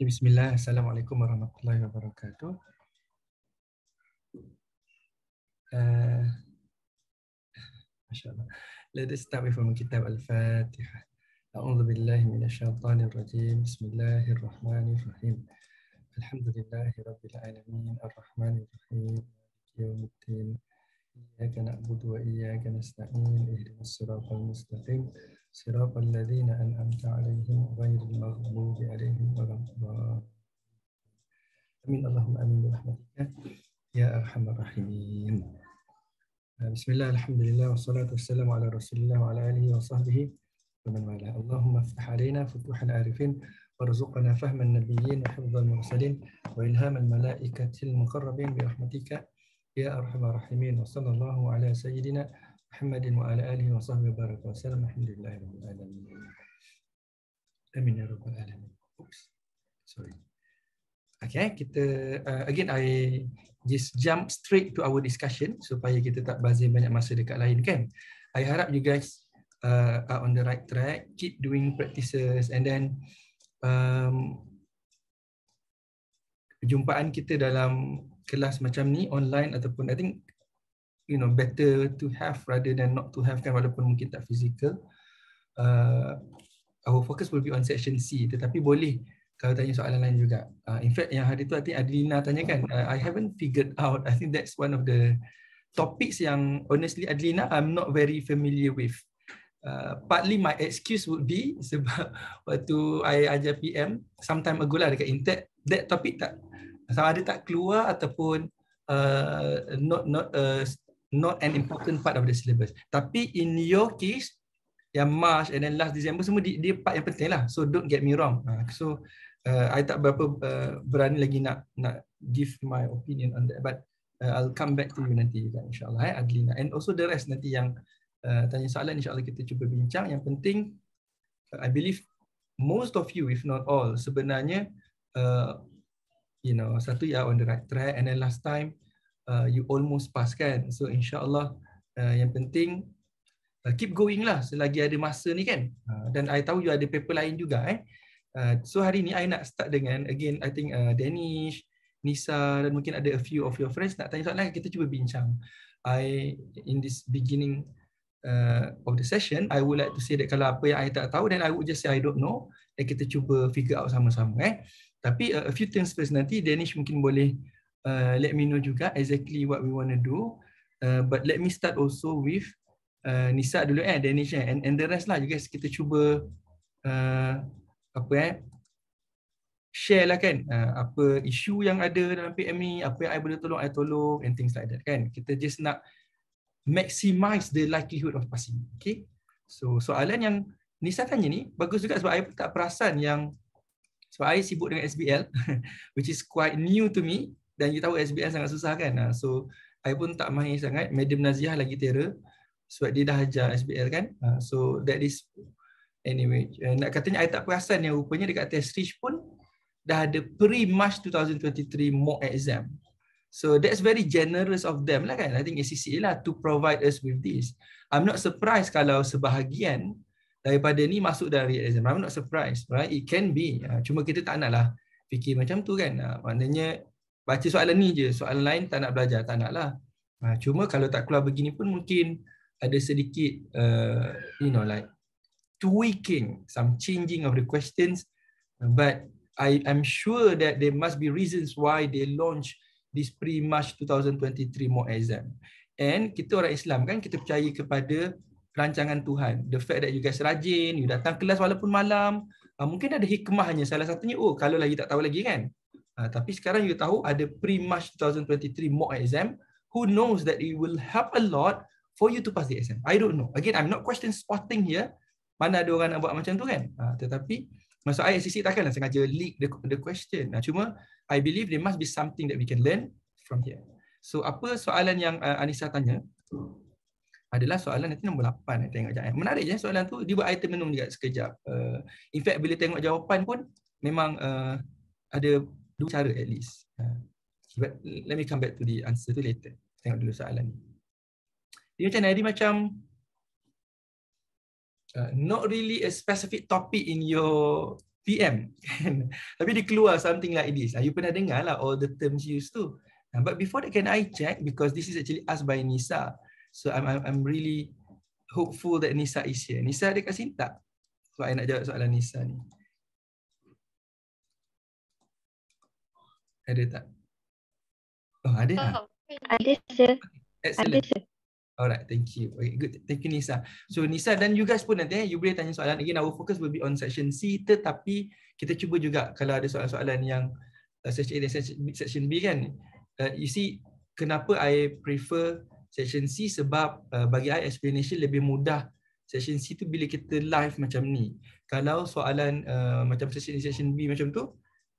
Okay, Bismillah. Assalamualaikum warahmatullahi wabarakatuh. Uh, Masya Allah. Let us start with Kitab Al-Fatiha. أعوذ بالله من الشيطان الرجيم بسم الله الرحمن الرحيم الحمد لله رب العالمين الرحمن الرحيم يوم الدين إياك نعبد وإياك نستعين اهدنا الصراط المستقيم صراط الذين أنعمت عليهم غير المغضوب عليهم ولا الضالين آمين اللهم آمين برحمتك يا أرحم الراحمين آه، بسم الله الحمد لله والصلاة والسلام على رسول الله وعلى آله وصحبه ومن والاه اللهم افتح علينا فتوح العارفين وارزقنا فهم النبيين وحفظ المرسلين وإلهام الملائكة المقربين برحمتك يا أرحم الراحمين وصلى الله على سيدنا محمد محمد وعلى آله وصحبه وبارك وسلم الحمد لله رب العالمين آمين يا رب العالمين أوبس سوري Okay, kita uh, again I just jump straight to our discussion supaya kita tak bazir banyak masa dekat lain kan. I harap you guys uh, are on the right track, keep doing practices and then um, perjumpaan kita dalam kelas macam ni online ataupun I think you know better to have rather than not to have kan walaupun mungkin tak physical uh, our focus will be on section C tetapi boleh kalau tanya soalan lain juga uh, in fact yang hari tu I think tanya kan uh, I haven't figured out I think that's one of the topics yang honestly Adelina I'm not very familiar with Uh, partly my excuse would be sebab waktu I ajar PM some time ago lah dekat Intech that topic tak sama ada tak keluar ataupun uh, not not a, not an important part of the syllabus. Tapi in your case, yang March and then last December semua dia, dia part yang penting lah. So don't get me wrong. Ah, so uh, I tak berapa uh, berani lagi nak nak give my opinion on that. But uh, I'll come back to you nanti juga kan, insyaAllah eh, Adlina. And also the rest nanti yang uh, tanya soalan insyaAllah kita cuba bincang. Yang penting, uh, I believe most of you if not all sebenarnya uh, you know satu ya on the right track and then last time Uh, you almost pass kan so insyaallah uh, yang penting uh, keep going lah selagi ada masa ni kan uh, dan i tahu you ada paper lain juga eh uh, so hari ni i nak start dengan again i think uh, danish nisa dan mungkin ada a few of your friends nak tanya soalan kita cuba bincang i in this beginning uh, of the session i would like to say that kalau apa yang i tak tahu then i would just say i don't know dan kita cuba figure out sama-sama eh tapi uh, a few things first nanti danish mungkin boleh uh, let me know juga exactly what we want to do. Uh, but let me start also with uh, Nisa dulu eh, Danish eh. And, and the rest lah you guys kita cuba uh, apa eh, share lah kan uh, apa isu yang ada dalam PM ni, apa yang I boleh tolong, I tolong and things like that kan. Kita just nak maximize the likelihood of passing. Okay. So soalan yang Nisa tanya ni bagus juga sebab I tak perasan yang sebab I sibuk dengan SBL which is quite new to me dan you tahu SBN sangat susah kan uh, so I pun tak mahir sangat medium naziah lagi terror sebab dia dah ajar SBL kan uh, so that is anyway eh, nak katanya I tak perasan yang rupanya dekat test reach pun dah ada pre-March 2023 mock exam So that's very generous of them lah kan. I think ACC lah to provide us with this. I'm not surprised kalau sebahagian daripada ni masuk dari exam. I'm not surprised, right? It can be. Ah, cuma kita tak nak lah fikir macam tu kan. Maknanya baca soalan ni je soalan lain tak nak belajar tak nak lah ha, cuma kalau tak keluar begini pun mungkin ada sedikit uh, you know like tweaking some changing of the questions but I am sure that there must be reasons why they launch this pre-March 2023 more exam and kita orang Islam kan kita percaya kepada rancangan Tuhan the fact that you guys rajin you datang kelas walaupun malam uh, mungkin ada hikmahnya salah satunya oh kalau lagi tak tahu lagi kan Ah, tapi sekarang you tahu ada pre-March 2023 mock exam. Who knows that it will help a lot for you to pass the exam. I don't know. Again, I'm not question spotting here. Mana ada orang nak buat macam tu kan? Uh, tetapi, masa saya sisi lah sengaja leak the, the question. Nah, cuma, I believe there must be something that we can learn from here. So, apa soalan yang uh, Anissa tanya? adalah soalan nanti nombor 8 eh tengok jap menarik je soalan tu dia buat item menu juga sekejap uh, in fact bila tengok jawapan pun memang uh, ada dua cara at least. Uh, ha. but let me come back to the answer tu later. Tengok dulu soalan ni. Dia macam Nari macam uh, not really a specific topic in your PM. Kan? Tapi dia keluar something like this. Uh, you pernah dengar lah all the terms used tu. Uh, but before that, can I check? Because this is actually asked by Nisa. So I'm I'm, I'm really hopeful that Nisa is here. Nisa ada kat sini tak? Sebab so, I nak jawab soalan Nisa ni. Ada tak? Oh, ada lah. oh, lah. Ada, sir. Excellent. Ada, sir. Alright, thank you. Okay, good. Thank you, Nisa. So, Nisa dan you guys pun nanti, eh, you boleh tanya soalan. Again, our focus will be on section C, tetapi kita cuba juga kalau ada soalan-soalan yang uh, section A dan section B kan. Uh, you see, kenapa I prefer section C sebab uh, bagi I explanation lebih mudah section C tu bila kita live macam ni. Kalau soalan uh, macam section A, section B macam tu,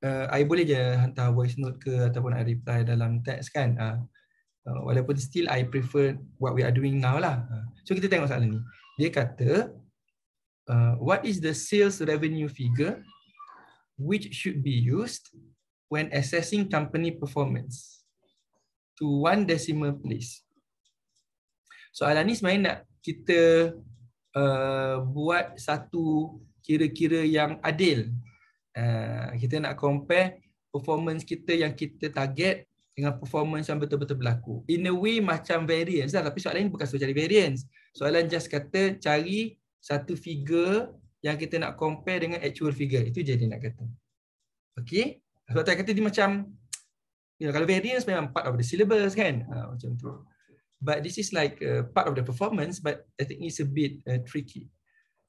uh, I boleh je hantar voice note ke ataupun I reply dalam teks kan. Uh, walaupun still I prefer what we are doing now lah. Uh, so kita tengok soalan ni. Dia kata, uh, what is the sales revenue figure which should be used when assessing company performance to one decimal place? Soalan ni sebenarnya nak kita uh, buat satu kira-kira yang adil Ah, kita nak compare performance kita yang kita target dengan performance yang betul-betul berlaku. In a way macam variance lah tapi soalan ini bukan soal cari variance. Soalan just kata cari satu figure yang kita nak compare dengan actual figure. Itu je dia nak kata. Okay. Sebab tak kata dia macam you know, kalau variance memang part of the syllabus kan. Ha, macam tu. But this is like uh, part of the performance but I think it's a bit uh, tricky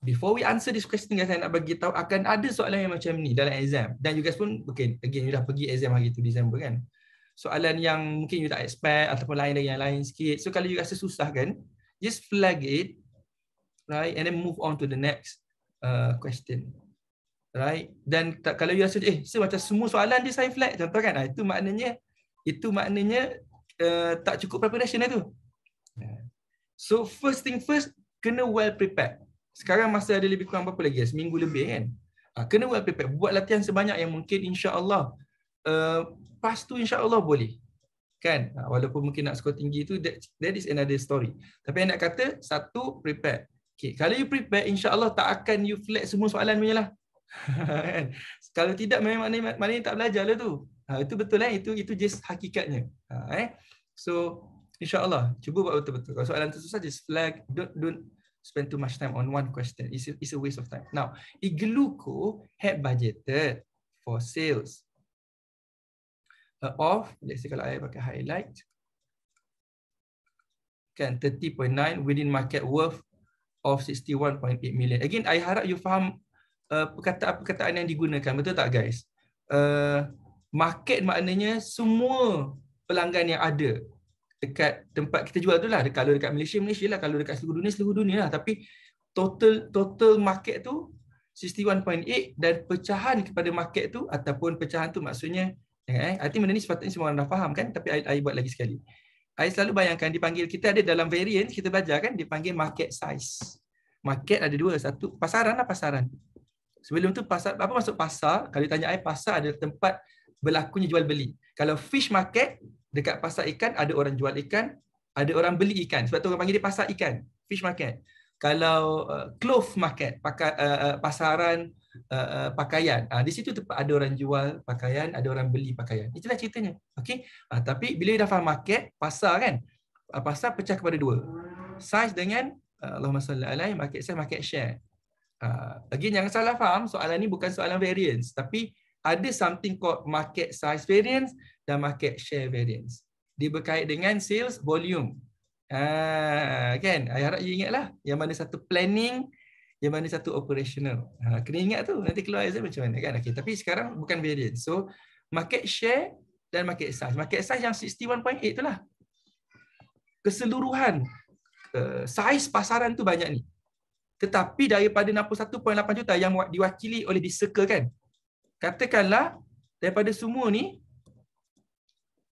before we answer this question yang saya nak bagi tahu akan ada soalan yang macam ni dalam exam dan you guys pun mungkin okay, again you dah pergi exam hari tu December, kan soalan yang mungkin you tak expect ataupun lain lagi yang lain sikit so kalau you rasa susah kan just flag it right and then move on to the next uh, question right dan tak, kalau you rasa eh so macam semua soalan dia saya flag contoh kan nah, itu maknanya itu maknanya uh, tak cukup preparation lah tu so first thing first kena well prepared sekarang masa ada lebih kurang berapa lagi seminggu lebih kan uh, kena buat prepare buat latihan sebanyak yang mungkin insya Allah uh, tu Allah boleh kan ha, walaupun mungkin nak skor tinggi tu that, that is another story tapi yang nak kata satu prepare okay. kalau you prepare insyaallah tak akan you flat semua soalan punya lah kan? kalau tidak memang mana mana tak belajar lah tu ha, itu betul lah eh? itu itu just hakikatnya ha, eh? so insyaallah cuba buat betul-betul kalau soalan tu susah just flag don't, don't spend too much time on one question. It's a, it's a waste of time. Now, Igluco had budgeted for sales uh, of, let's say kalau I pakai highlight, kan 30.9 within market worth of 61.8 million. Again, I harap you faham uh, perkataan-perkataan uh, yang digunakan. Betul tak guys? Uh, market maknanya semua pelanggan yang ada dekat tempat kita jual tu lah. Kalau dekat Malaysia, Malaysia lah. Kalau dekat seluruh dunia, seluruh dunia lah. Tapi total total market tu 61.8 dan pecahan kepada market tu ataupun pecahan tu maksudnya eh, arti eh, benda ni sepatutnya semua orang dah faham kan tapi saya buat lagi sekali. Saya selalu bayangkan dipanggil kita ada dalam variant kita belajar kan dipanggil market size. Market ada dua, satu pasaran lah pasaran. Sebelum tu pasar apa maksud pasar? Kalau tanya saya pasar ada tempat berlakunya jual beli. Kalau fish market dekat pasar ikan ada orang jual ikan, ada orang beli ikan. Sebab tu orang panggil dia pasar ikan, fish market. Kalau uh, clove market, paka, uh, uh pasaran uh, uh, pakaian. Uh, di situ tempat ada orang jual pakaian, ada orang beli pakaian. Itulah ceritanya. Okey. Uh, tapi bila dah faham market, pasar kan? Uh, pasar pecah kepada dua. Size dengan uh, Allahumma salli alaihi market size market share. Uh, again jangan salah faham, soalan ni bukan soalan variance, tapi ada something called market size variance dan market share variance. Dia berkait dengan sales volume. Ha, kan? Ah, kan? Saya harap you ingatlah. Yang mana satu planning, yang mana satu operational. Ha, kena ingat tu. Nanti keluar exam macam mana kan? Okay. Tapi sekarang bukan variance. So, market share dan market size. Market size yang 61.8 tu lah. Keseluruhan. Uh, eh, size pasaran tu banyak ni. Tetapi daripada 61.8 juta yang diwakili oleh di kan? Katakanlah daripada semua ni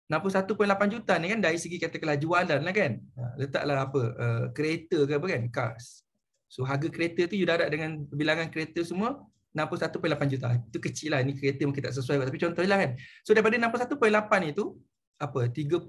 61.8 juta ni kan dari segi kata kelajualan lah kan. Ha, letaklah apa, uh, kereta ke apa kan, cars. So harga kereta tu you darat dengan bilangan kereta semua, 61.8 juta. Itu kecil lah, ni kereta mungkin tak sesuai. Tapi contoh lah kan. So daripada 61.8 ni tu, apa, 30.9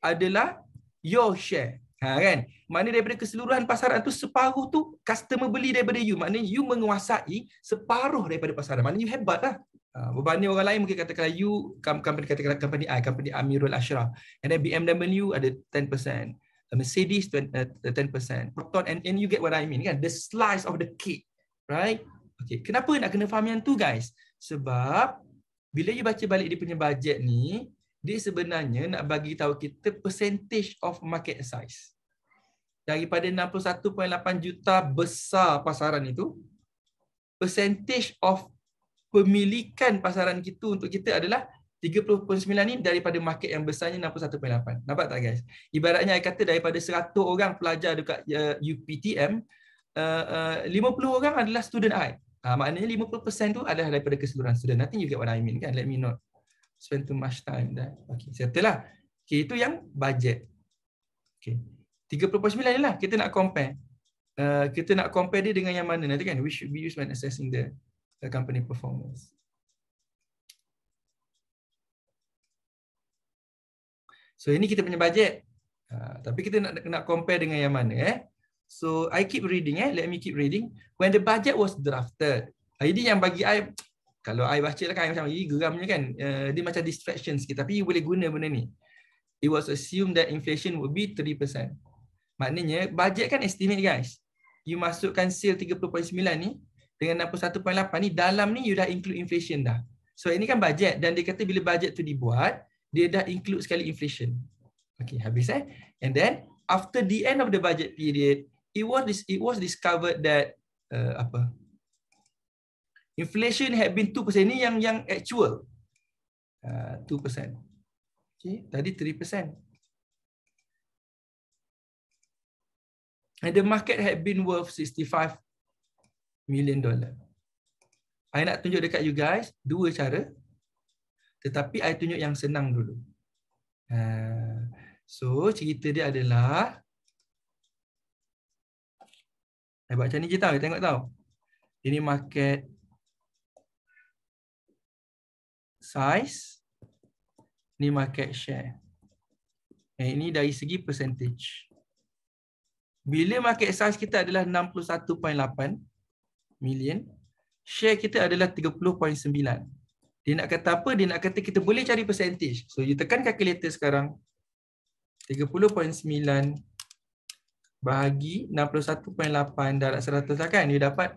adalah your share. Ha, kan? Maknanya daripada keseluruhan pasaran tu, separuh tu customer beli daripada you. Maknanya you menguasai separuh daripada pasaran. Maknanya you hebat lah. Ah, berbanding orang lain mungkin kata katakanlah you company kata katakanlah company I company Amirul Ashraf and then BMW ada 10% uh, Mercedes 10% uh, uh, Proton and and you get what I mean kan the slice of the cake right okay kenapa nak kena faham yang tu guys sebab bila you baca balik dia punya bajet ni dia sebenarnya nak bagi tahu kita percentage of market size daripada 61.8 juta besar pasaran itu percentage of pemilikan pasaran kita untuk kita adalah 30.9 ni daripada market yang besarnya 61.8. Nampak tak guys? Ibaratnya saya kata daripada 100 orang pelajar dekat eh, UPTM, 50 eh, eh, orang adalah student I. Ha, maknanya 50% tu adalah daripada keseluruhan student. Nanti juga get what I mean kan? Let me not spend too much time. Dah. Okay, settle lah. Okay, itu yang budget. Okay. 30.9 ni lah kita nak compare. Uh, kita nak compare dia dengan yang mana nanti kan? We should be used when assessing the the company performance. So ini kita punya budget. Uh, tapi kita nak nak compare dengan yang mana eh. So I keep reading eh. Let me keep reading. When the budget was drafted. Ini yang bagi I. Kalau I baca lah kan. I macam ini geramnya kan. Uh, dia macam distraction sikit. Tapi you boleh guna benda ni. It was assumed that inflation would be 3%. Maknanya budget kan estimate guys. You masukkan sale 30.9 ni dengan 61.8 ni dalam ni you dah include inflation dah. So ini kan bajet dan dia kata bila bajet tu dibuat, dia dah include sekali inflation. Okay, habis eh. And then after the end of the budget period, it was it was discovered that uh, apa? Inflation had been 2% ni yang yang actual. Uh, 2%. Okay, tadi 3%. And the market had been worth 65 million dollar. I nak tunjuk dekat you guys dua cara. Tetapi I tunjuk yang senang dulu. Ah, so cerita dia adalah. I buat macam ni je tau. I tengok tau. Ini market size. Ini market share. Eh, ini dari segi percentage. Bila market size kita adalah million. Share kita adalah 30.9. Dia nak kata apa? Dia nak kata kita boleh cari percentage. So you tekan calculator sekarang. 30.9 bahagi 61.8 darab 100 lah kan? You dapat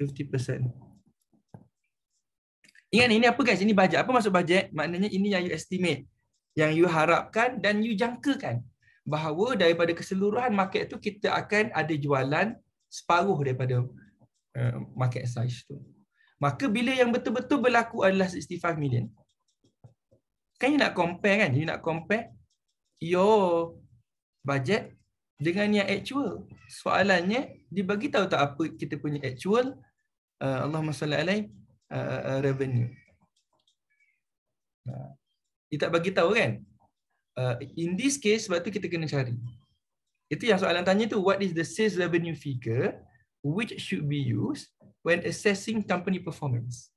50%. Ingat ini apa guys? Ini bajet. Apa maksud bajet? Maknanya ini yang you estimate. Yang you harapkan dan you jangkakan. Bahawa daripada keseluruhan market tu kita akan ada jualan separuh daripada Uh, market size tu. Maka bila yang betul-betul berlaku adalah 65 million. Kan you nak compare kan? You nak compare your budget dengan yang actual. Soalannya dia bagi tahu tak apa kita punya actual uh, Allahumma salli alaihi uh, uh, revenue. Uh, dia tak bagi tahu kan? Uh, in this case sebab tu kita kena cari. Itu yang soalan tanya tu what is the sales revenue figure? which should be used when assessing company performance.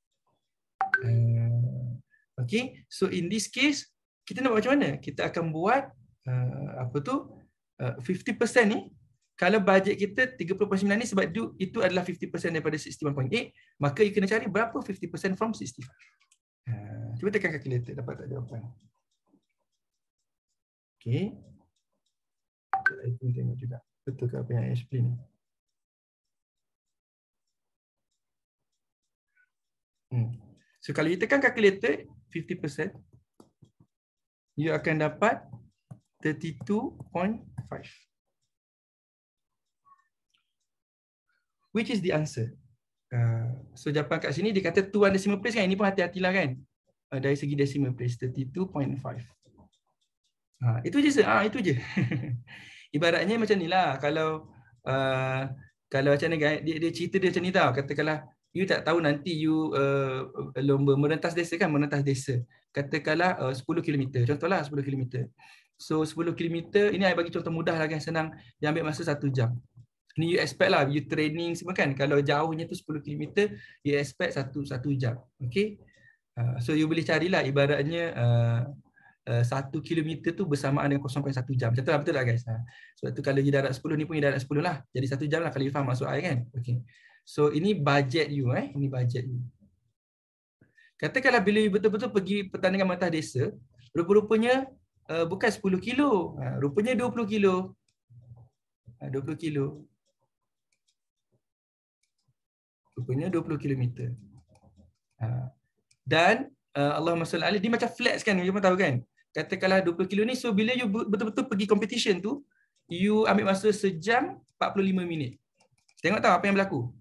Uh, okay, so in this case, kita nak buat macam mana? Kita akan buat uh, apa tu? Uh, 50% ni, kalau bajet kita 30.9 ni sebab itu, itu adalah 50% daripada 61.8, maka you kena cari berapa 50% from 65. Uh, cuba tekan calculator, dapat tak jawapan? Okay. Saya pun tengok juga. Betul ke apa yang explain ni? Hmm. So kalau you tekan calculator 50% you akan dapat 32.5 Which is the answer? Uh, so jawapan kat sini dia kata 2 decimal place kan ini pun hati lah kan. Uh, dari segi decimal place 32.5. Ha, uh, itu je sir. Ha, itu je. Ibaratnya macam ni lah. kalau uh, kalau macam ni dia dia cerita dia macam ni tau katakanlah you tak tahu nanti you uh, lomba merentas desa kan merentas desa katakanlah uh, 10 km contohlah 10 km so 10 km ini saya bagi contoh mudah lah kan senang dia ambil masa satu jam ni you expect lah you training semua kan kalau jauhnya tu 10 km you expect satu satu jam okey uh, so you boleh carilah ibaratnya uh, uh satu uh, kilometer tu bersamaan dengan 0.1 jam. Macam tu lah, betul lah guys. Ha. Sebab tu kalau you darat 10 ni pun you darat 10 lah. Jadi satu jam lah kalau you faham maksud saya kan. Okay. So ini budget you eh, ini budget you. Katakanlah bila you betul-betul pergi pertandingan mata desa, rupa-rupanya uh, bukan 10 kilo, ha, rupanya 20 kilo. Ha, 20 kilo. Rupanya 20 kilometer. Ha. Dan uh, Allahumma salli alaihi, dia macam flex kan, you tahu kan? Katakanlah 20 kilo ni, so bila you betul-betul pergi competition tu, you ambil masa sejam 45 minit. Tengok tahu apa yang berlaku.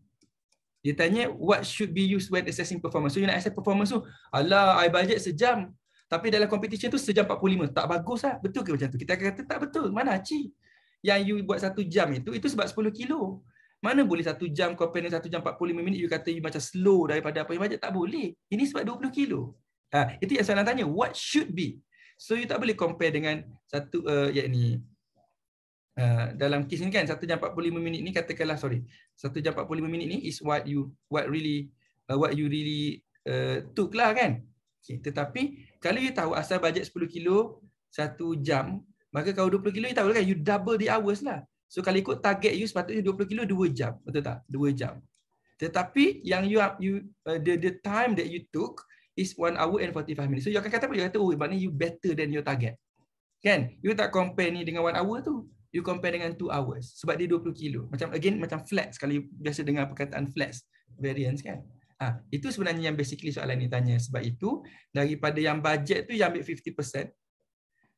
Dia tanya, what should be used when assessing performance? So, you nak assess performance tu, alah, I budget sejam. Tapi dalam competition tu, sejam 45. Tak bagus lah. Betul ke macam tu? Kita akan kata, tak betul. Mana Aci? Yang you buat satu jam itu, itu sebab 10 kilo. Mana boleh satu jam, kau pening satu jam 45 minit, you kata you macam slow daripada apa yang budget? Tak boleh. Ini sebab 20 kilo. Ha, itu yang saya nak tanya. What should be? So, you tak boleh compare dengan satu, uh, eh, yang ni, Uh, dalam kes ni kan 1 jam 45 minit ni katakanlah sorry 1 jam 45 minit ni is what you what really uh, what you really uh, took lah kan okay. tetapi kalau you tahu asal bajet 10 kilo 1 jam maka kalau 20 kilo you tahu lah kan you double the hours lah so kalau ikut target you sepatutnya 20 kilo 2 jam betul tak 2 jam tetapi yang you you uh, the the time that you took is 1 hour and 45 minutes. So you akan kata apa? You kata, oh, maknanya you better than your target. Kan? You tak compare ni dengan 1 hour tu you compare dengan 2 hours sebab dia 20 kilo macam again macam flex kalau you biasa dengar perkataan flex variance kan ha, itu sebenarnya yang basically soalan ni tanya sebab itu daripada yang budget tu yang ambil 50%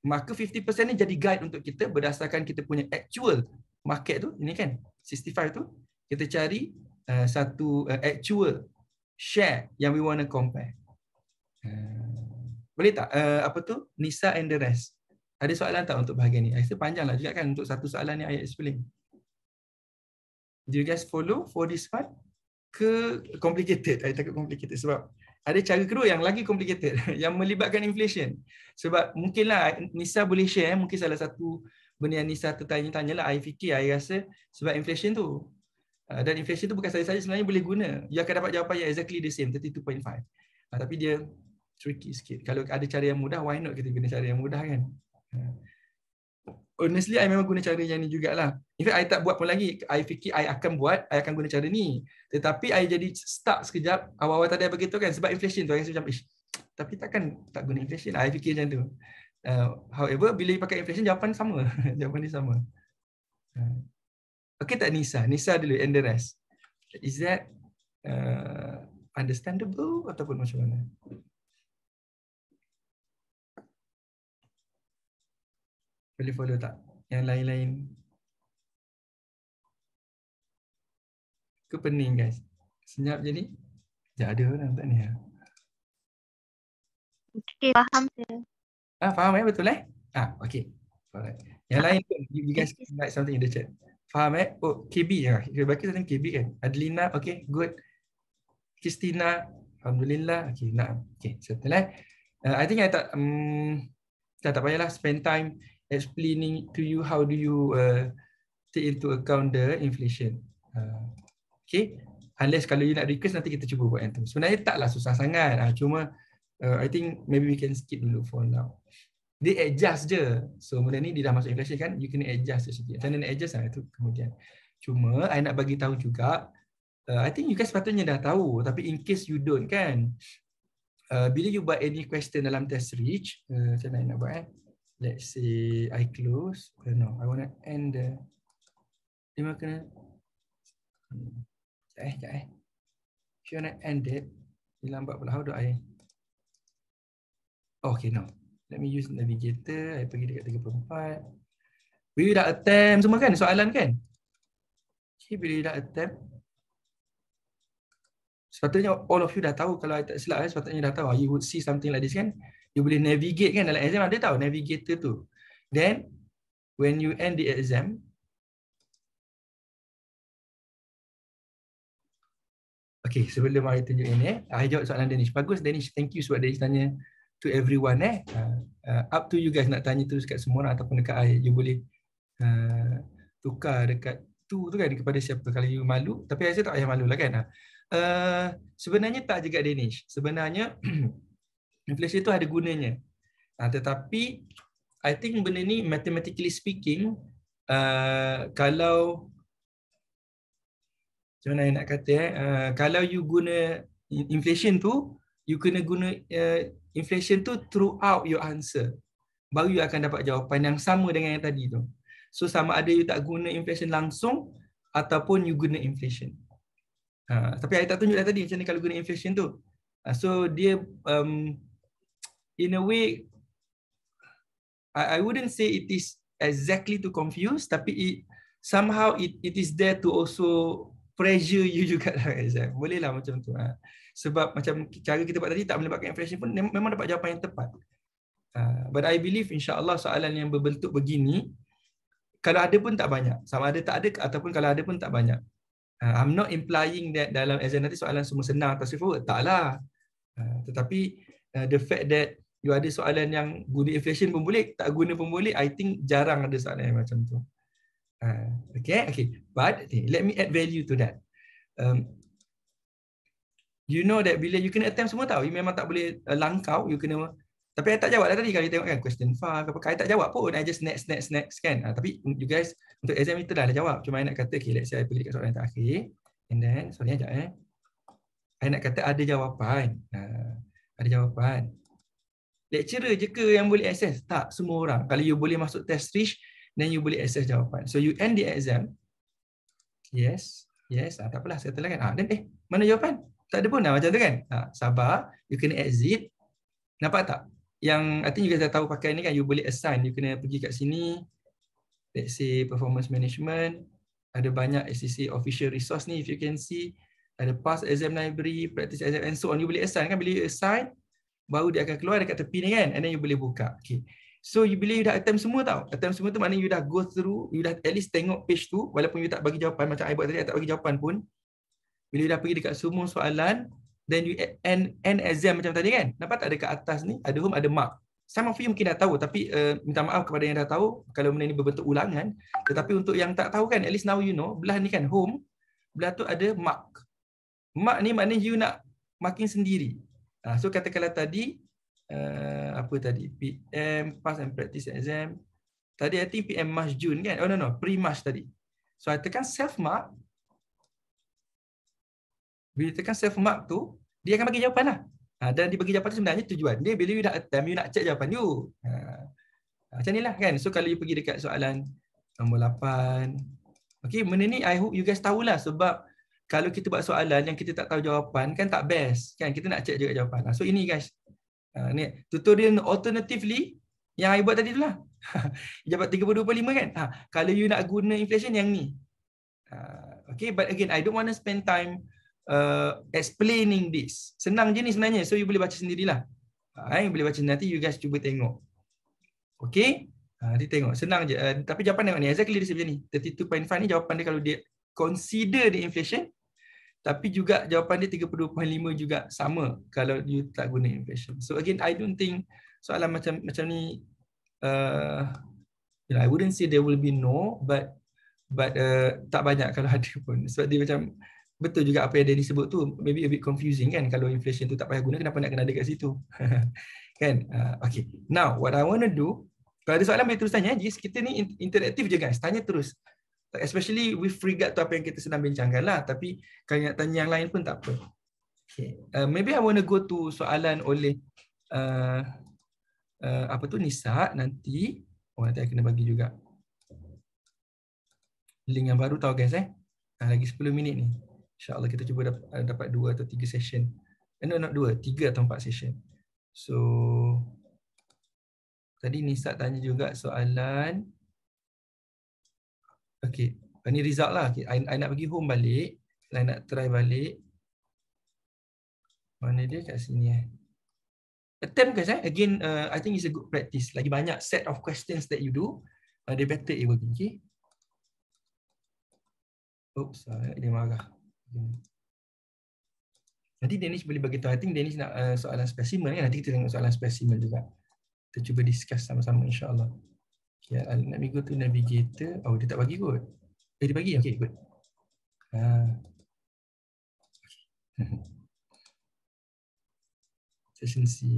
maka 50% ni jadi guide untuk kita berdasarkan kita punya actual market tu ini kan 65 tu kita cari uh, satu uh, actual share yang we want to compare uh, boleh tak uh, apa tu Nisa and the rest ada soalan tak untuk bahagian ni? Saya rasa lah juga kan untuk satu soalan ni ayat explain. Do you guys follow for this part? Ke complicated? Saya takut complicated sebab ada cara kedua yang lagi complicated yang melibatkan inflation. Sebab mungkinlah Nisa boleh share eh? mungkin salah satu benda yang Nisa tertanya-tanya lah fikir saya rasa sebab inflation tu ah, dan inflation tu bukan saja saya sebenarnya boleh guna. Dia akan dapat jawapan yang exactly the same, 32.5. Ha, ah, tapi dia tricky sikit. Kalau ada cara yang mudah, why not kita guna cara yang mudah kan? Honestly, I memang guna cara yang ni jugalah. In fact, I tak buat pun lagi. I fikir I akan buat, I akan guna cara ni. Tetapi, I jadi stuck sekejap. Awal-awal tadi I tu kan. Sebab inflation tu. I rasa macam, ish. Tapi takkan tak guna inflation. I fikir macam tu. Uh, however, bila pakai inflation, jawapan sama. jawapan ni sama. Uh. Okay tak Nisa? Nisa dulu and the rest. Is that uh, understandable ataupun macam mana? Boleh follow tak? Yang lain-lain. Ke pening guys? Senyap je ni? Tak ada orang tak ni. Ya? Okay, faham saya. Ah, faham eh? Betul eh? Ah, okay. Alright. Yang lain pun, you, you guys can write something in the chat. Faham eh? Oh, KB ya. Ah. Baki satu KB kan? Adlina okay, good. Christina, Alhamdulillah. Okay, nak. Okay, settle eh. Uh, I think I tak, um, tak, tak payahlah spend time explaining to you how do you uh, take into account the inflation. Uh, okay, unless kalau you nak request nanti kita cuba buat yang tu. Sebenarnya taklah susah sangat. Uh, cuma uh, I think maybe we can skip dulu for now. Dia adjust je. So benda ni dia dah masuk inflation kan, you kena adjust sikit. Macam mana adjust lah itu kemudian. Cuma I nak bagi tahu juga, uh, I think you guys kan sepatutnya dah tahu. Tapi in case you don't kan, uh, bila you buat any question dalam test reach, uh, macam mana nak buat eh let's see, I close. Oh, no, I want to end the. Dia mahu kena. Sekejap eh, sekejap eh. you want to end it, dia lambat pula. How do I? Oh, okay, no. Let me use navigator. I pergi dekat 34. Will you dah attempt semua kan? Soalan kan? Okay, will you attempt? Sepatutnya all of you dah tahu kalau I tak silap eh, sepatutnya dah tahu. Ah, you would see something like this kan? you boleh navigate kan dalam exam ada tahu navigator tu then when you end the exam Okay, sebelum saya tunjuk ini, saya eh, jawab soalan Danish. Bagus, Danish. Thank you sebab Danish tanya to everyone. Eh. Uh, uh up to you guys nak tanya terus kat semua orang ataupun dekat saya. You boleh uh, tukar dekat tu tu kan kepada siapa. Kalau you malu, tapi saya tak payah malu lah kan. Uh, sebenarnya tak juga Danish. Sebenarnya, inflation tu ada gunanya. Uh, tetapi I think benda ni mathematically speaking uh, kalau macam mana nak kata eh uh, kalau you guna inflation tu you kena guna uh, inflation tu throughout your answer baru you akan dapat jawapan yang sama dengan yang tadi tu. So sama ada you tak guna inflation langsung ataupun you guna inflation. Uh, tapi saya tak tunjuk dah tadi macam mana kalau guna inflation tu. Uh, so dia um, in a way, I, I wouldn't say it is exactly to confuse, tapi it, somehow it, it is there to also pressure you juga dalam exam. bolehlah macam tu. Ha. Sebab macam cara kita buat tadi tak melibatkan inflation pun memang dapat jawapan yang tepat. Uh, but I believe insyaAllah soalan yang berbentuk begini, kalau ada pun tak banyak. Sama ada tak ada ataupun kalau ada pun tak banyak. Uh, I'm not implying that dalam exam nanti soalan semua senang atau straightforward. Taklah. Uh, tetapi uh, the fact that uh, you ada soalan yang guna inflation pun boleh, tak guna pun boleh, I think jarang ada soalan yang macam tu. Uh, okay, okay. But okay, let me add value to that. Um, you know that bila you kena attempt semua tau, you memang tak boleh uh, langkau, you kena tapi saya tak jawab lah tadi kalau you tengok kan question 5 apa saya tak jawab pun I just next next next kan uh, tapi you guys untuk exam itu dah dah jawab cuma I nak kata okay let's say I pergi dekat soalan yang terakhir and then sorry sekejap eh I nak kata ada jawapan uh, ada jawapan lecturer je ke yang boleh access? Tak, semua orang. Kalau you boleh masuk test reach, then you boleh access jawapan. So you end the exam. Yes, yes. Ah, tak saya telah kan. Ah, then, eh, mana jawapan? Tak ada pun lah macam tu kan? Ah, sabar, you kena exit. Nampak tak? Yang I think you guys dah tahu pakai ni kan, you boleh assign. You kena pergi kat sini. Let's say performance management. Ada banyak SCC official resource ni if you can see. Ada past exam library, practice exam and so on. You boleh assign kan? Bila you assign, baru dia akan keluar dekat tepi ni kan and then you boleh buka okay so you bila you dah attempt semua tau attempt semua tu maknanya you dah go through you dah at least tengok page tu walaupun you tak bagi jawapan macam I buat tadi I tak bagi jawapan pun bila you dah pergi dekat semua soalan then you end, end exam macam tadi kan nampak tak dekat atas ni ada home ada mark sama of you mungkin dah tahu tapi uh, minta maaf kepada yang dah tahu kalau benda ni berbentuk ulangan tetapi untuk yang tak tahu kan at least now you know belah ni kan home belah tu ada mark mark ni maknanya you nak marking sendiri Uh, so katakanlah tadi uh, apa tadi PM pass and practice exam. Tadi I think PM March June kan? Oh no no, pre March tadi. So I tekan self mark. Bila tekan self mark tu, dia akan bagi jawapan lah. Ha, dan dia bagi jawapan tu sebenarnya tujuan. Dia bila you nak attempt, you nak check jawapan you. Ha, macam ni lah kan. So kalau you pergi dekat soalan nombor 8. Okay, benda ni I hope you guys tahulah sebab kalau kita buat soalan yang kita tak tahu jawapan kan tak best kan kita nak check juga jawapan ah, so ini guys ah, ni tutorial alternatively yang saya buat tadi tu lah jawab 32.5 kan ha, kalau you nak guna inflation yang ni okay but again I don't want to spend time uh, explaining this senang je ni sebenarnya so you boleh baca sendirilah I eh, boleh baca nanti you guys cuba tengok okay nanti tengok senang je uh, tapi jawapan yang ni exactly dia macam ni 32.5 ni jawapan dia kalau dia consider the inflation tapi juga jawapan dia 32.5 juga sama kalau you tak guna inflation so again i don't think soalan macam macam ni uh, you know, i wouldn't say there will be no but but uh, tak banyak kalau ada pun sebab dia macam betul juga apa yang dia disebut tu maybe a bit confusing kan kalau inflation tu tak payah guna kenapa nak kena dekat situ kan uh, okay now what i want to do kalau ada soalan boleh terus tanya eh. Jis kita ni interaktif je guys tanya terus especially with regard to apa yang kita sedang bincangkan lah. Tapi kalau nak tanya yang lain pun tak apa. Okay. Uh, maybe I want to go to soalan oleh uh, uh, apa tu Nisa nanti. Oh, nanti saya kena bagi juga. Link yang baru tau guys eh. Uh, lagi 10 minit ni. InsyaAllah kita cuba dapat, uh, dapat 2 atau 3 session. Eh, no, not 2. 3 atau 4 session. So, tadi Nisa tanya juga soalan. Okey, Ini result lah. Okay. I, I nak pergi home balik. I nak try balik. Mana dia kat sini eh. Attempt ke eh? saya? Again, uh, I think it's a good practice. Lagi banyak set of questions that you do. Uh, the better it will be. Okay. Oops, ah, eh, dia marah. Nanti Dennis boleh bagi tahu. I think Danish nak uh, soalan spesimen. Kan? Nanti kita tengok soalan spesimen juga. Kita cuba discuss sama-sama insyaAllah. Okay. Ya, okay, nak go to navigator. Oh, dia tak bagi kot. Eh, dia bagi. Okay, good. Ha. Session C.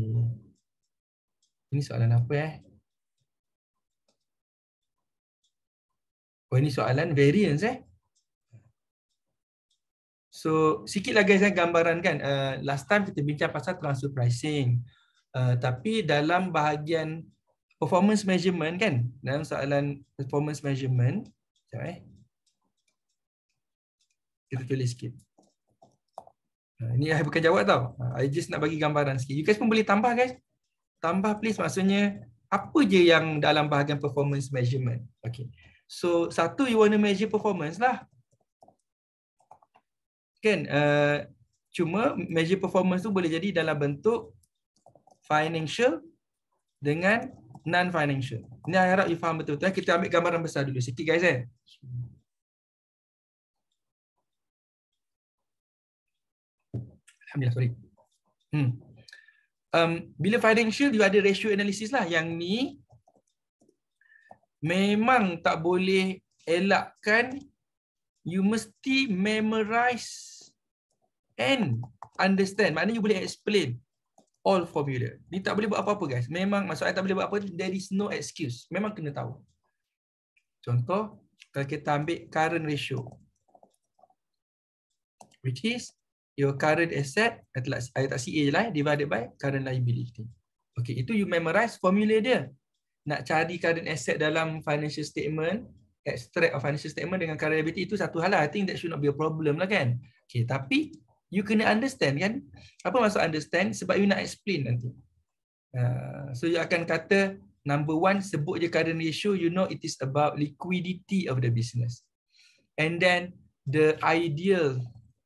Ini soalan apa eh? Oh, ini soalan variance eh? So, sikit lagi saya eh, gambaran kan. Uh, last time kita bincang pasal transfer pricing. Uh, tapi dalam bahagian performance measurement kan dalam soalan performance measurement jap eh kita tulis sikit ha, ini saya bukan jawab tau ha, I just nak bagi gambaran sikit you guys pun boleh tambah guys tambah please maksudnya apa je yang dalam bahagian performance measurement okey so satu you wanna measure performance lah kan uh, cuma measure performance tu boleh jadi dalam bentuk financial dengan non financial Ini saya harap you faham betul-betul kita ambil gambaran besar dulu sikit guys eh Alhamdulillah sorry hmm. um, bila financial you ada ratio analysis lah yang ni memang tak boleh elakkan you mesti memorize and understand maknanya you boleh explain all formula. Ni tak boleh buat apa-apa guys. Memang masa saya tak boleh buat apa there is no excuse. Memang kena tahu. Contoh kalau kita ambil current ratio which is your current asset at last tak CA jelah eh, divided by current liability. Okay, itu you memorize formula dia. Nak cari current asset dalam financial statement, extract of financial statement dengan current liability itu satu hal lah. I think that should not be a problem lah kan. Okay, tapi you kena understand kan apa maksud understand sebab you nak explain nanti uh, so you akan kata number one sebut je current ratio you know it is about liquidity of the business and then the ideal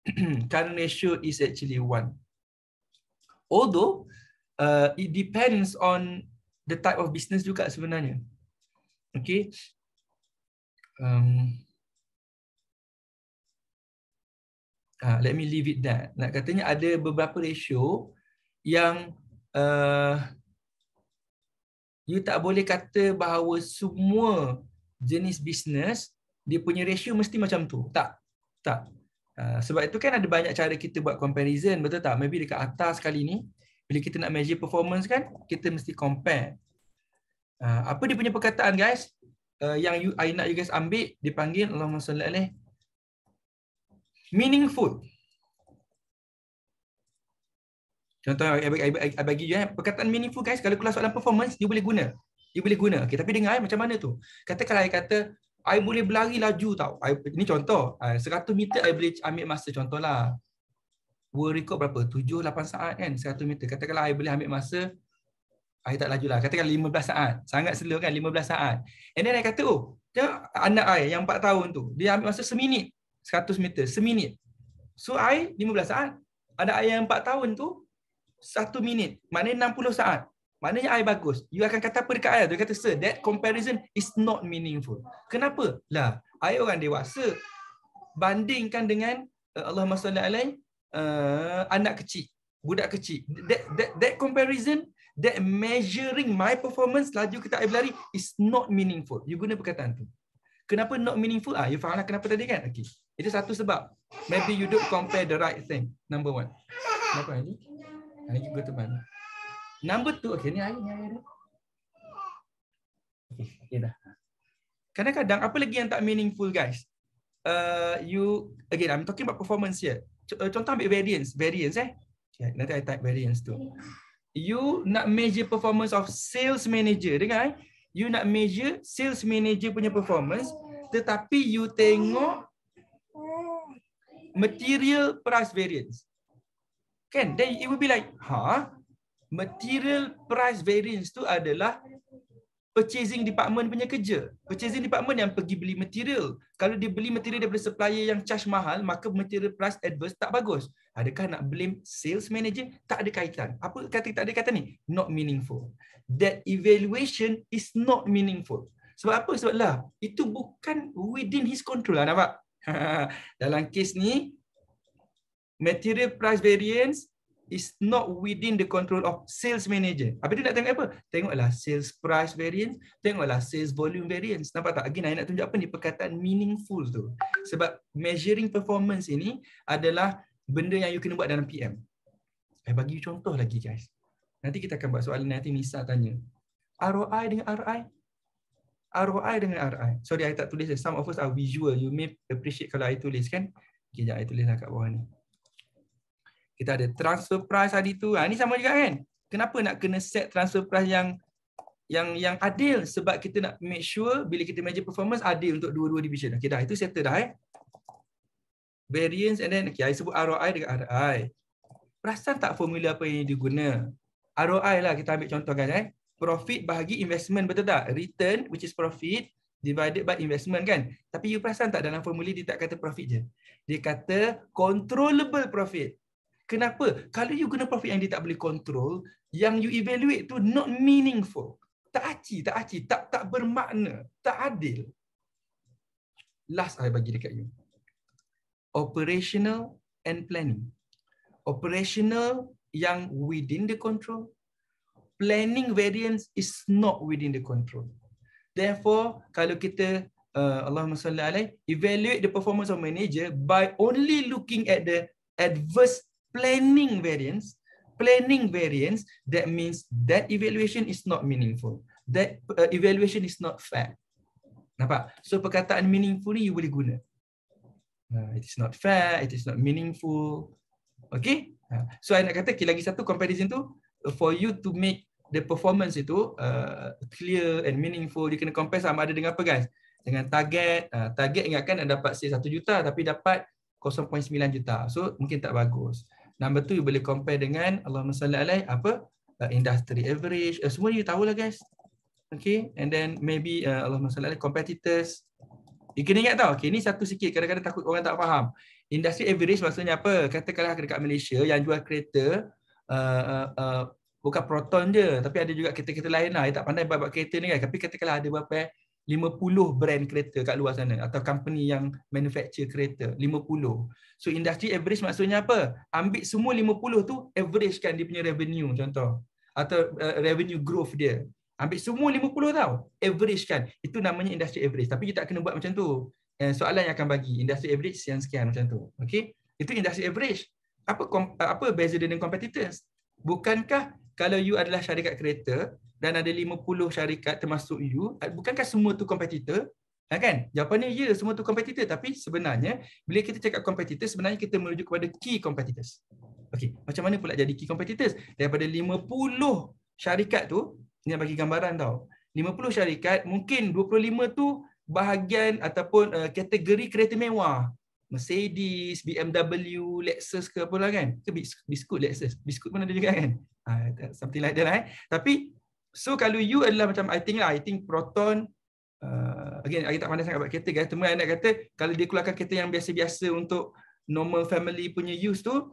current ratio is actually one although uh, it depends on the type of business juga sebenarnya okay um Ha, let me leave it that. Nak katanya ada beberapa ratio yang uh, you tak boleh kata bahawa semua jenis bisnes dia punya ratio mesti macam tu. Tak. Tak. Uh, sebab itu kan ada banyak cara kita buat comparison, betul tak? Maybe dekat atas kali ni, bila kita nak measure performance kan, kita mesti compare. Uh, apa dia punya perkataan guys? Uh, yang you, I nak you guys ambil, dipanggil Allahumma salli alaihi meaningful. Contoh saya bagi ya, perkataan meaningful guys kalau kelas soalan performance dia boleh guna. Dia boleh guna. Okay, tapi dengar eh, macam mana tu? Kata kalau saya kata I boleh berlari laju tau. I, ini contoh. 100 ah, meter I boleh ambil masa contohlah. World record berapa? 7 8 saat kan 100 meter. Katakanlah I boleh ambil masa I tak laju lajulah. Katakan 15 saat. Sangat slow kan 15 saat. And then I kata oh, anak I yang 4 tahun tu dia ambil masa seminit. 100 meter seminit. So I 15 saat. Ada I yang 4 tahun tu 1 minit. Maknanya 60 saat. Maknanya I bagus. You akan kata apa dekat tu Dia kata, sir, that comparison is not meaningful. Kenapa? Lah, I orang dewasa. Bandingkan dengan uh, Allah SWT, uh, anak kecil, budak kecil. That, that, that comparison, that measuring my performance, laju kita I berlari, is not meaningful. You guna perkataan tu. Kenapa not meaningful? Ah, you fahamlah kenapa tadi kan? Okay. Itu satu sebab. Maybe you don't compare the right thing. Number one. Kenapa ni? Ini juga teman. Number two. Okay, ni air. Ni air dah. Okay, okay dah. Kadang-kadang, apa lagi yang tak meaningful guys? Uh, you, again, I'm talking about performance here. Uh, contoh ambil variance. Variance eh. Okay, nanti I type variance tu. You nak measure performance of sales manager. dengan? eh you nak measure sales manager punya performance tetapi you tengok material price variance. Kan? Then it will be like, ha? Material price variance tu adalah purchasing department punya kerja. Purchasing department yang pergi beli material. Kalau dia beli material daripada supplier yang charge mahal, maka material price adverse tak bagus. Adakah nak blame sales manager? Tak ada kaitan. Apa kata tak ada kaitan ni? Not meaningful. That evaluation is not meaningful. Sebab apa? lah? itu bukan within his control lah nampak. Dalam kes ni, material price variance is not within the control of sales manager. Apa dia nak tengok apa? Tengoklah sales price variance, tengoklah sales volume variance. Nampak tak? Again, saya nak tunjuk apa ni perkataan meaningful tu. Sebab measuring performance ini adalah benda yang you kena buat dalam PM. Saya bagi you contoh lagi guys. Nanti kita akan buat soalan nanti Nisa tanya. ROI dengan RI? ROI dengan RI. Sorry, saya tak tulis. Some of us are visual. You may appreciate kalau saya tulis kan? Okay, jap, saya tulislah kat bawah ni kita ada transfer price hari tu. Ha, ini sama juga kan? Kenapa nak kena set transfer price yang yang yang adil? Sebab kita nak make sure bila kita measure performance adil untuk dua-dua division. Okey dah, itu settle dah eh. Variance and then, okay, saya sebut ROI dengan ROI. Perasan tak formula apa yang diguna? ROI lah, kita ambil contoh kan eh. Profit bahagi investment, betul tak? Return, which is profit, divided by investment kan? Tapi you perasan tak dalam formula dia tak kata profit je? Dia kata controllable profit. Kenapa? Kalau you guna profit yang dia tak boleh control, yang you evaluate tu not meaningful. Tak aci, tak aci, tak tak bermakna, tak adil. Last saya bagi dekat you. Operational and planning. Operational yang within the control. Planning variance is not within the control. Therefore, kalau kita uh, Allahumma salli alaihi evaluate the performance of manager by only looking at the adverse planning variance planning variance that means that evaluation is not meaningful that uh, evaluation is not fair nampak so perkataan meaningful ni you boleh guna uh, it is not fair it is not meaningful okay uh, so i nak kata okay, lagi satu comparison tu uh, for you to make the performance itu uh, clear and meaningful you can compare sama ada dengan apa guys dengan target uh, target ingatkan anda dapat say 1 juta tapi dapat 0.9 juta so mungkin tak bagus number tu you boleh compare dengan Allah salli alaihi apa uh, industry average uh, semua you tahu lah guys okay and then maybe uh, Allahumma salli competitors you kena ingat tau okay ni satu sikit kadang-kadang takut orang tak faham industry average maksudnya apa katakanlah dekat Malaysia yang jual kereta uh, uh, uh, bukan proton je tapi ada juga kereta-kereta lain lah yang tak pandai buat, buat kereta ni kan tapi katakanlah ada berapa eh? 50 brand kereta kat luar sana atau company yang manufacture kereta 50 so industri average maksudnya apa ambil semua 50 tu average kan dia punya revenue contoh atau uh, revenue growth dia ambil semua 50 tau average kan itu namanya industri average tapi kita tak kena buat macam tu eh, soalan yang akan bagi industri average yang sekian macam tu okey itu industri average apa eh, apa beza dengan competitors bukankah kalau you adalah syarikat kereta dan ada 50 syarikat termasuk you, eh, bukankah semua tu kompetitor? Ha, kan? Jawapannya ya, semua tu kompetitor. Tapi sebenarnya, bila kita cakap kompetitor, sebenarnya kita merujuk kepada key competitors. Okey, macam mana pula jadi key competitors? Daripada 50 syarikat tu, Ini bagi gambaran tau. 50 syarikat, mungkin 25 tu bahagian ataupun uh, kategori kereta mewah. Mercedes, BMW, Lexus ke apa lah kan. Ke biskut Lexus. Biskut mana ada juga kan. Uh, something like that lah eh. Tapi, so kalau you adalah macam, I think lah, I think Proton, uh, again, I tak pandai sangat buat kereta guys. Temuan anda kata, kalau dia keluarkan kereta yang biasa-biasa untuk normal family punya use tu,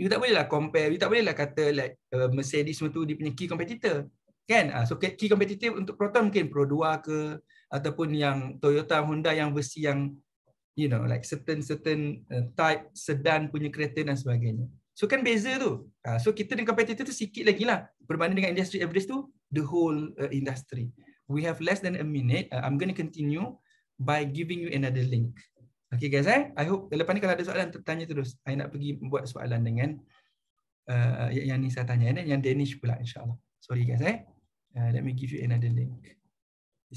you tak boleh lah compare, you tak boleh lah kata like uh, Mercedes semua tu dia punya key competitor. Kan? Uh, so key competitor untuk Proton mungkin Pro 2 ke, ataupun yang Toyota, Honda yang versi yang you know like certain certain uh, type sedan punya kereta dan sebagainya so kan beza tu uh, so kita dengan competitor tu sikit lagi lah berbanding dengan industry average tu the whole uh, industry we have less than a minute uh, i'm going to continue by giving you another link okay guys eh i hope lepas ni kalau ada soalan tanya terus i nak pergi buat soalan dengan uh, yang ni saya tanya eh? yang danish pula insyaallah sorry guys eh uh, let me give you another link